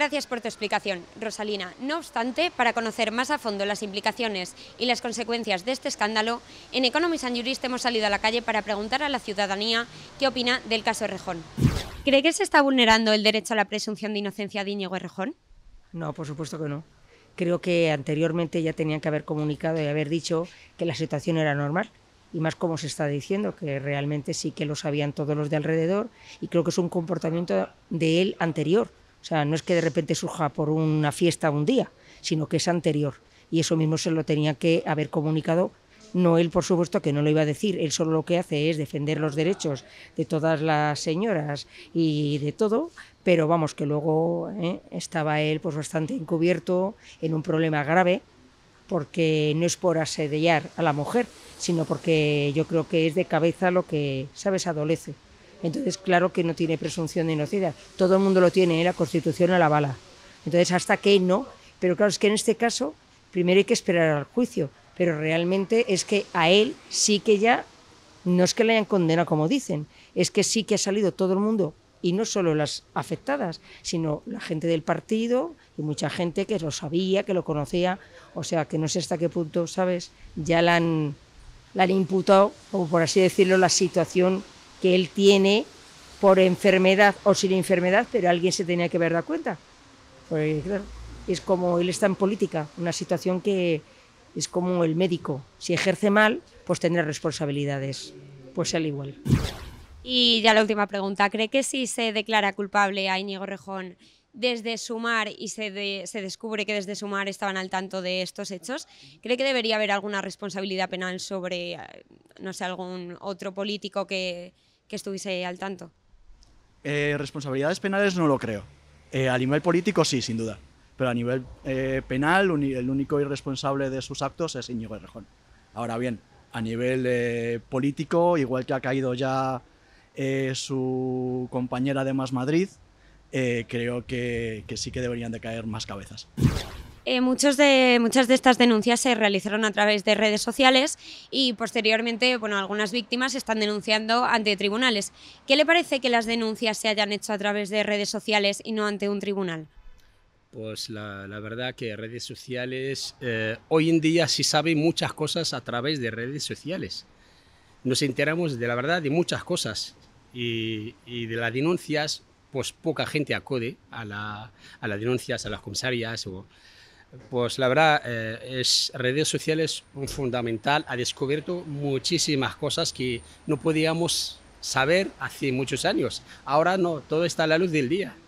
Gracias por tu explicación, Rosalina. No obstante, para conocer más a fondo las implicaciones y las consecuencias de este escándalo, en Economist and Jurist hemos salido a la calle para preguntar a la ciudadanía qué opina del caso rejón ¿Cree que se está vulnerando el derecho a la presunción de inocencia de Íñigo Rejón? No, por supuesto que no. Creo que anteriormente ya tenían que haber comunicado y haber dicho que la situación era normal, y más como se está diciendo, que realmente sí que lo sabían todos los de alrededor y creo que es un comportamiento de él anterior, o sea, no es que de repente surja por una fiesta un día, sino que es anterior. Y eso mismo se lo tenía que haber comunicado. No él, por supuesto, que no lo iba a decir. Él solo lo que hace es defender los derechos de todas las señoras y de todo. Pero vamos, que luego ¿eh? estaba él pues, bastante encubierto en un problema grave, porque no es por asediar a la mujer, sino porque yo creo que es de cabeza lo que, ¿sabes?, adolece. Entonces, claro que no tiene presunción de inocencia. Todo el mundo lo tiene, en ¿eh? la Constitución a la bala. Entonces, hasta que no. Pero claro, es que en este caso, primero hay que esperar al juicio. Pero realmente es que a él sí que ya, no es que le hayan condenado como dicen, es que sí que ha salido todo el mundo, y no solo las afectadas, sino la gente del partido y mucha gente que lo sabía, que lo conocía. O sea, que no sé hasta qué punto, ¿sabes? Ya la han, la imputado, o por así decirlo, la situación que él tiene por enfermedad o sin enfermedad, pero alguien se tenía que haber dado cuenta. Pues, es como él está en política, una situación que es como el médico. Si ejerce mal, pues tendrá responsabilidades. Pues al igual. Y ya la última pregunta. ¿Cree que si se declara culpable a Íñigo Rejón desde Sumar y se, se descubre que desde Sumar estaban al tanto de estos hechos, ¿cree que debería haber alguna responsabilidad penal sobre, eh, no sé, algún otro político que, que estuviese al tanto. Eh, responsabilidades penales no lo creo. Eh, a nivel político sí, sin duda. Pero a nivel eh, penal, el único irresponsable de sus actos es Íñigo Errejón. Ahora bien, a nivel político, igual que ha caído ya su compañera de Más Madrid, creo que, que sí que deberían de caer más cabezas. Eh, muchos de, muchas de estas denuncias se realizaron a través de redes sociales y posteriormente bueno, algunas víctimas están denunciando ante tribunales. ¿Qué le parece que las denuncias se hayan hecho a través de redes sociales y no ante un tribunal? Pues la, verdad que redes sociales, eh, hoy en día se sabe muchas cosas a través de redes sociales. Nos enteramos de la verdad de muchas cosas y, de las denuncias, pues poca gente acude a, a las denuncias, a las comisarias o pues la verdad, eh, es, redes sociales un fundamental. Ha descubierto muchísimas cosas que no podíamos saber hace muchos años. Ahora no, todo está a la luz del día.